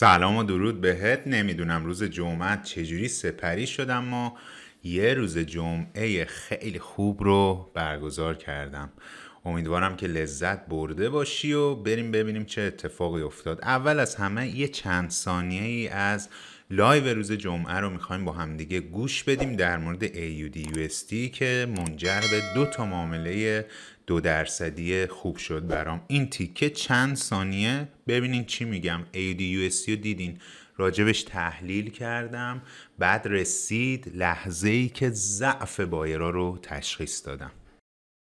سلام و درود بهت نمیدونم روز جمعه چجوری سپری شدم اما یه روز جمعه خیلی خوب رو برگزار کردم امیدوارم که لذت برده باشی و بریم ببینیم چه اتفاقی افتاد اول از همه یه چند ثانیه ای از لایو روز جمعه رو میخوایم با همدیگه گوش بدیم در مورد AUD USD که منجر به دو تا معامله دو درصدی خوب شد برام این تیکه چند ثانیه ببینین چی میگم ADUSC رو دیدین راجبش تحلیل کردم بعد رسید لحظه ای که ضعف بایرا رو تشخیص دادم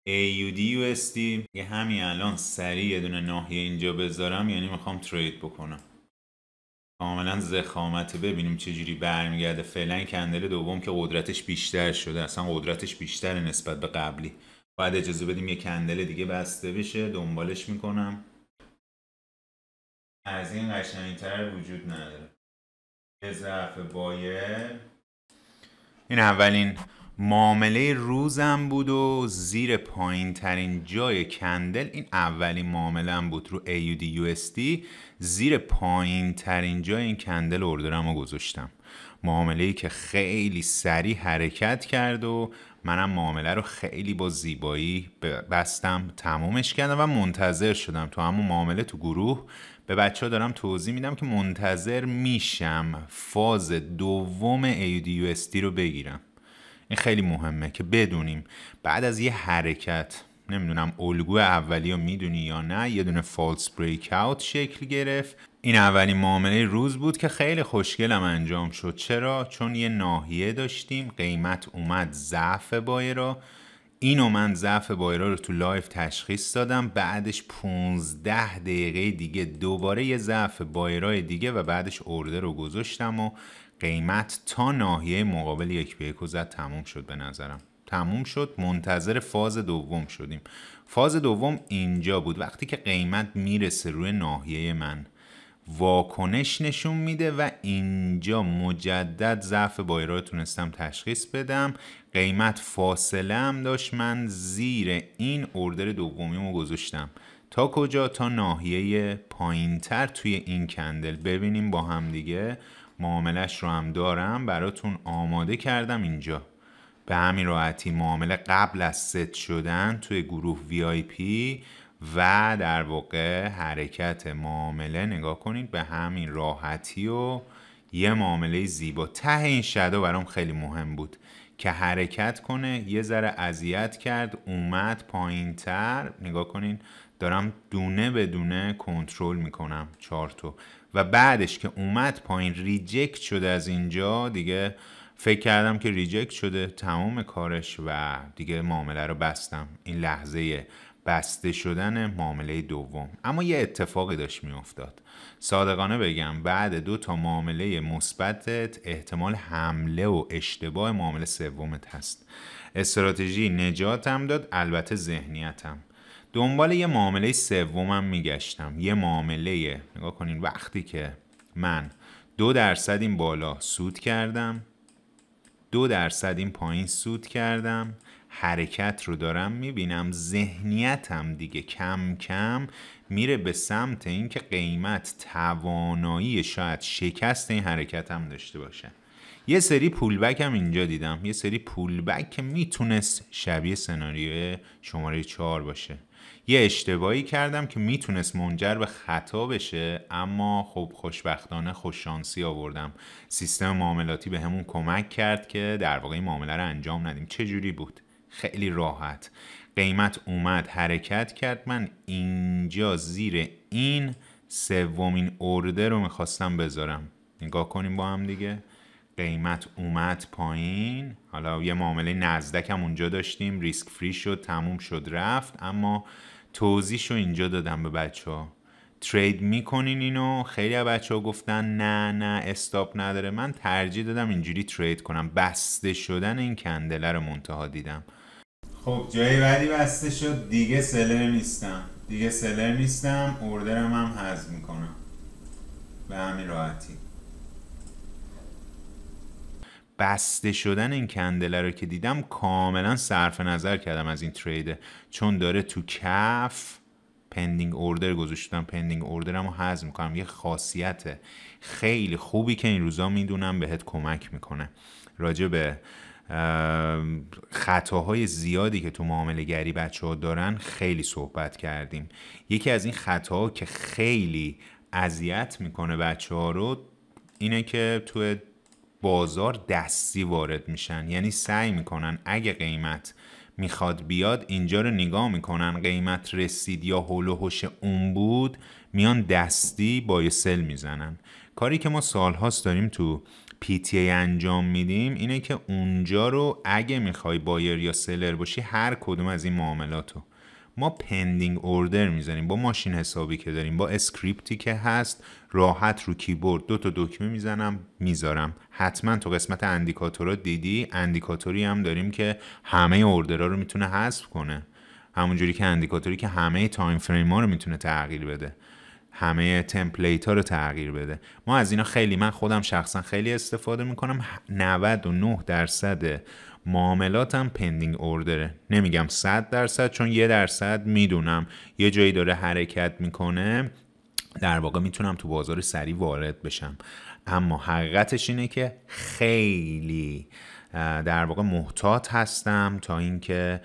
AUDUSD یه همین الان سریع یه دونه ناحیه اینجا بذارم یعنی میخوام ترید بکنم کاملا زخامت ببینیم چجوری برمیگرده فعلا کندل دوم که قدرتش بیشتر شده اصلا قدرتش بیشتر نسبت به قبلی باید اجازه بدیم یه کندل دیگه بسته بشه دنبالش میکنم از این قشنگتر وجود نداره به ضعف بایر این اولین معامله روزم بود و زیر پایین ترین جای کندل این اولین معامله ام بود رو AUD USD زیر پایین ترین جای این کندل اردرم رو گذاشتم معامله ای که خیلی سریع حرکت کرد و منم معامله رو خیلی با زیبایی بستم تمومش کردم و منتظر شدم تو همون معامله تو گروه به بچه ها دارم توضیح میدم که منتظر میشم فاز دوم AUDUSD رو بگیرم این خیلی مهمه که بدونیم بعد از یه حرکت نمیدونم الگو اولی رو میدونی یا نه یه دونه فالس بریک اوت شکل گرفت این اولین معامله روز بود که خیلی خوشگلم انجام شد چرا چون یه ناحیه داشتیم قیمت اومد ضعف بایرا اینو من ضعف بایرا رو تو لایف تشخیص دادم بعدش 15 دقیقه دیگه دوباره یه ضعف بایرای دیگه و بعدش ارده رو گذاشتم و قیمت تا ناحیه مقابل یک به یک زد تموم شد به نظرم تموم شد منتظر فاز دوم شدیم فاز دوم اینجا بود وقتی که قیمت میرسه روی ناحیه من واکنش نشون میده و اینجا مجدد ضعف بایرا رو تونستم تشخیص بدم قیمت فاصله هم داشت من زیر این اردر دومیمو گذاشتم تا کجا تا ناحیه پایینتر توی این کندل ببینیم با هم دیگه معاملش رو هم دارم براتون آماده کردم اینجا به همین راحتی معامله قبل از ست شدن توی گروه پی و در واقع حرکت معامله نگاه کنید به همین راحتی و یه معامله زیبا ته این شدو برام خیلی مهم بود که حرکت کنه یه ذره اذیت کرد اومد پایین تر نگاه کنین دارم دونه به دونه کنترل میکنم چارتو و بعدش که اومد پایین ریجکت شده از اینجا دیگه فکر کردم که ریجکت شده تمام کارش و دیگه معامله رو بستم این لحظه بسته شدن معامله دوم اما یه اتفاقی داشت میافتاد صادقانه بگم بعد دو تا معامله مثبتت احتمال حمله و اشتباه معامله سومت هست استراتژی نجاتم داد البته ذهنیتم دنبال یه معامله سومم میگشتم یه معامله نگاه کنین وقتی که من دو درصد این بالا سود کردم دو درصد این پایین سود کردم حرکت رو دارم میبینم ذهنیتم دیگه کم کم میره به سمت اینکه قیمت توانایی شاید شکست این حرکت هم داشته باشه یه سری پولبک هم اینجا دیدم یه سری پولبک که میتونست شبیه سناریو شماره چهار باشه یه اشتباهی کردم که میتونست منجر به خطا بشه اما خب خوشبختانه خوششانسی آوردم سیستم معاملاتی به همون کمک کرد که در واقع این معامله رو انجام ندیم چه جوری بود خیلی راحت قیمت اومد حرکت کرد من اینجا زیر این سومین ارده رو میخواستم بذارم نگاه کنیم با هم دیگه قیمت اومد پایین حالا یه معامله نزدک اونجا داشتیم ریسک فری شد تموم شد رفت اما توضیح رو اینجا دادم به بچه ها ترید میکنین اینو خیلی از بچه ها گفتن نه نه استاپ نداره من ترجیح دادم اینجوری ترید کنم بسته شدن این کندله رو منتها دیدم خب جای بعدی بسته شد دیگه سلر نیستم دیگه سلر نیستم اوردرم هم حذف میکنم به همین راحتی بسته شدن این کندله رو که دیدم کاملا صرف نظر کردم از این تریده چون داره تو کف پندینگ اوردر گذاشتم پندینگ اوردرم رو حذف میکنم یه خاصیته، خیلی خوبی که این روزا میدونم بهت کمک میکنه راجع به خطاهای زیادی که تو معامله گری بچه ها دارن خیلی صحبت کردیم یکی از این خطاها که خیلی اذیت میکنه بچه ها رو اینه که تو بازار دستی وارد میشن یعنی سعی میکنن اگه قیمت میخواد بیاد اینجا رو نگاه میکنن قیمت رسید یا هول و هوش اون بود میان دستی با سل میزنن کاری که ما سالهاست داریم تو PTA انجام میدیم اینه که اونجا رو اگه میخوای بایر یا سلر باشی هر کدوم از این معاملات رو ما پندینگ اوردر میزنیم با ماشین حسابی که داریم با اسکریپتی که هست راحت رو کیبورد دو تا دکمه میزنم میذارم حتما تو قسمت اندیکاتورا دیدی اندیکاتوری هم داریم که همه اوردرها رو میتونه حذف کنه همونجوری که اندیکاتوری که همه تایم فریم ها رو میتونه تغییر بده همه تمپلیت ها رو تغییر بده ما از اینا خیلی من خودم شخصا خیلی استفاده میکنم 99 درصد معاملاتم پندینگ اوردره نمیگم 100 درصد چون یه درصد میدونم یه جایی داره حرکت میکنه در واقع میتونم تو بازار سریع وارد بشم اما حقیقتش اینه که خیلی در واقع محتاط هستم تا اینکه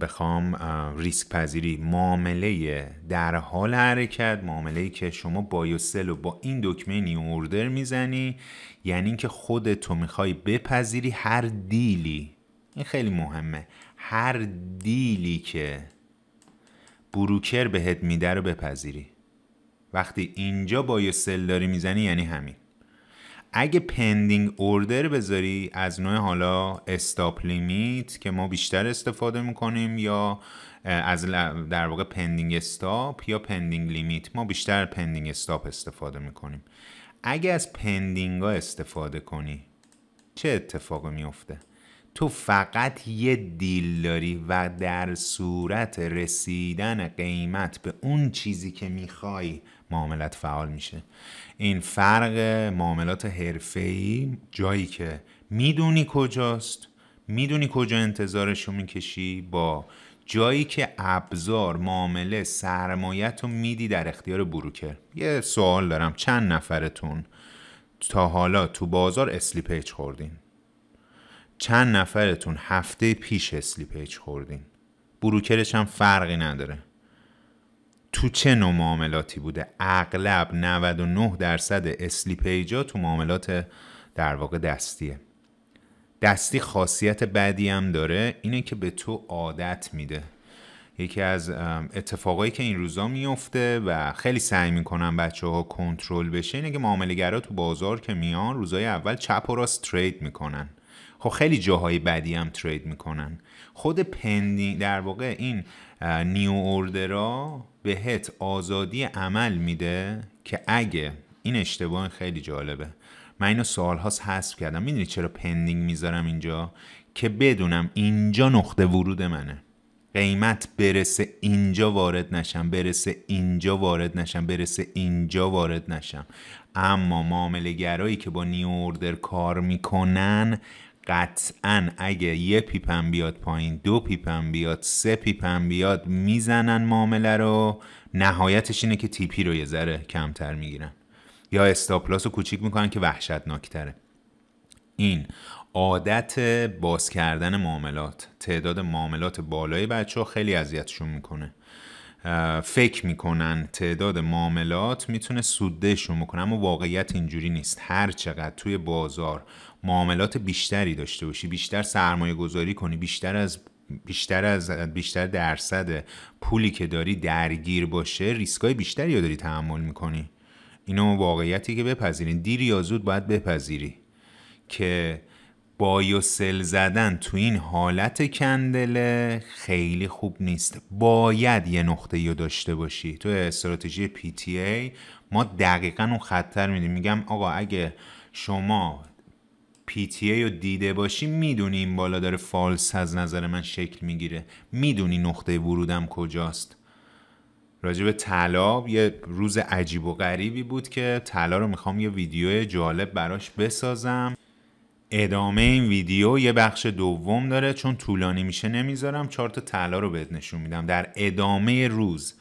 بخوام ریسک پذیری معامله در حال حرکت معامله که شما بایوسل رو با این دکمه نیوردر میزنی یعنی اینکه خودتو میخوای بپذیری هر دیلی این خیلی مهمه هر دیلی که بروکر بهت میده رو بپذیری وقتی اینجا بایوسل داری میزنی یعنی همین اگه پندینگ اوردر بذاری از نوع حالا استاپ لیمیت که ما بیشتر استفاده میکنیم یا از در واقع پندینگ استاپ یا پندینگ لیمیت ما بیشتر پندینگ استاپ استفاده میکنیم اگه از پندینگ ها استفاده کنی چه اتفاقی میفته تو فقط یه دیل داری و در صورت رسیدن قیمت به اون چیزی که میخوای معاملت فعال میشه این فرق معاملات حرفه‌ای جایی که میدونی کجاست میدونی کجا انتظارش رو میکشی با جایی که ابزار معامله سرمایت رو میدی در اختیار بروکر یه سوال دارم چند نفرتون تا حالا تو بازار اسلیپیج خوردین چند نفرتون هفته پیش اسلیپیج خوردین بروکرش هم فرقی نداره تو چه نوع معاملاتی بوده اغلب 99 درصد اسلیپیجا تو معاملات در واقع دستیه دستی خاصیت بعدی هم داره اینه که به تو عادت میده یکی از اتفاقایی که این روزا میفته و خیلی سعی میکنم بچه ها کنترل بشه اینه که معاملگرا تو بازار که میان روزای اول چپ و راست ترید میکنن خب خیلی جاهای بدی هم ترید میکنن خود پندینگ در واقع این نیو اوردرا بهت آزادی عمل میده که اگه این اشتباه خیلی جالبه من اینو هاست حذف کردم میدونی چرا پندینگ میذارم اینجا که بدونم اینجا نقطه ورود منه قیمت برسه اینجا وارد نشم برسه اینجا وارد نشم برسه اینجا وارد نشم اما معامله گرایی که با نیو اوردر کار میکنن قطعا اگه یه پیپم بیاد پایین دو پیپم بیاد سه پیپم بیاد میزنن معامله رو نهایتش اینه که تیپی رو یه ذره کمتر میگیرن یا استاپلاس رو کوچیک میکنن که وحشتناکتره این عادت باز کردن معاملات تعداد معاملات بالای بچه ها خیلی اذیتشون میکنه فکر میکنن تعداد معاملات میتونه سودشون بکنه اما واقعیت اینجوری نیست هر چقدر توی بازار معاملات بیشتری داشته باشی بیشتر سرمایه گذاری کنی بیشتر از بیشتر از بیشتر درصد پولی که داری درگیر باشه ریسکای بیشتری رو داری تحمل میکنی اینو واقعیتی که بپذیرین دیر یا زود باید بپذیری که بایوسل زدن تو این حالت کندل خیلی خوب نیست باید یه نقطه یا داشته باشی تو استراتژی پی تی ای ما دقیقا اون خطر میدیم میگم آقا اگه شما پی تی ای رو دیده باشی میدونی این بالا داره فالس از نظر من شکل میگیره میدونی نقطه ورودم کجاست راجب طلا یه روز عجیب و غریبی بود که طلا رو میخوام یه ویدیو جالب براش بسازم ادامه این ویدیو یه بخش دوم داره چون طولانی میشه نمیذارم چهار تا طلا رو بهت نشون میدم در ادامه روز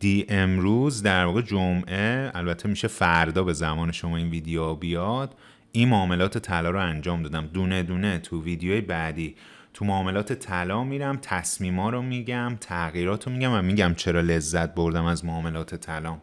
دی امروز در واقع جمعه البته میشه فردا به زمان شما این ویدیو بیاد این معاملات طلا رو انجام دادم دونه دونه تو ویدیوی بعدی تو معاملات طلا میرم تصمیما رو میگم تغییرات رو میگم و میگم چرا لذت بردم از معاملات طلا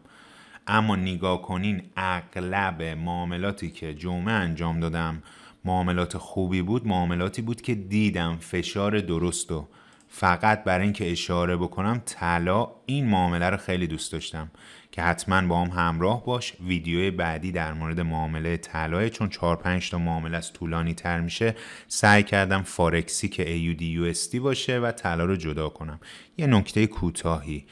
اما نگاه کنین اغلب معاملاتی که جمعه انجام دادم معاملات خوبی بود معاملاتی بود که دیدم فشار درست و فقط برای اینکه اشاره بکنم طلا این معامله رو خیلی دوست داشتم که حتما با هم همراه باش ویدیوی بعدی در مورد معامله طلای چون 4 5 تا معامله از طولانی تر میشه سعی کردم فارکسی که AUD USD باشه و طلا رو جدا کنم یه نکته کوتاهی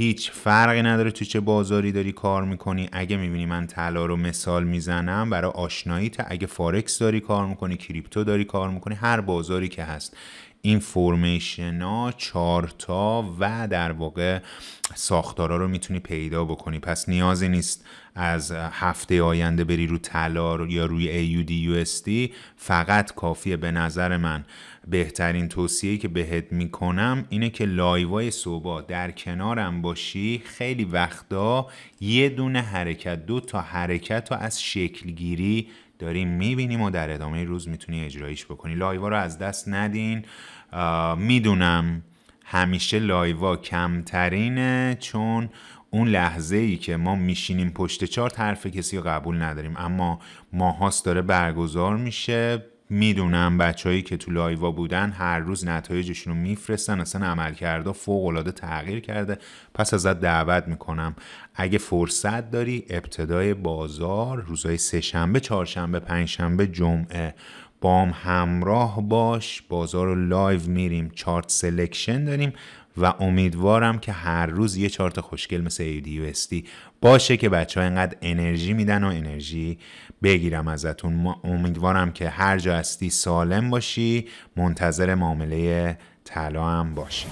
هیچ فرقی نداره تو چه بازاری داری کار میکنی اگه میبینی من طلا رو مثال میزنم برای آشناییت اگه فارکس داری کار میکنی کریپتو داری کار میکنی هر بازاری که هست این فورمیشن ها چارتا و در واقع ساختارا رو میتونی پیدا بکنی پس نیازی نیست از هفته آینده بری رو طلا یا روی AUD USD فقط کافیه به نظر من بهترین توصیه که بهت میکنم اینه که لایوای صبح در کنارم باشی خیلی وقتا یه دونه حرکت دو تا حرکت رو از شکلگیری داریم میبینیم و در ادامه روز میتونی اجرایش بکنی لایوا رو از دست ندین میدونم همیشه لایوا کمترینه چون اون لحظه ای که ما میشینیم پشت چارت حرف کسی رو قبول نداریم اما ماهاست داره برگزار میشه میدونم بچههایی که تو لایوا بودن هر روز نتایجشون رو میفرستن اصلا عمل کرده فوق العاده تغییر کرده پس ازت دعوت میکنم اگه فرصت داری ابتدای بازار روزهای شنبه، چهارشنبه پنجشنبه جمعه بام همراه باش بازار رو لایو میریم چارت سلکشن داریم و امیدوارم که هر روز یه چارت خوشگل مثل استی باشه که بچه ها اینقدر انرژی میدن و انرژی بگیرم ازتون ما امیدوارم که هر جا هستی سالم باشی منتظر معامله طلا هم باشی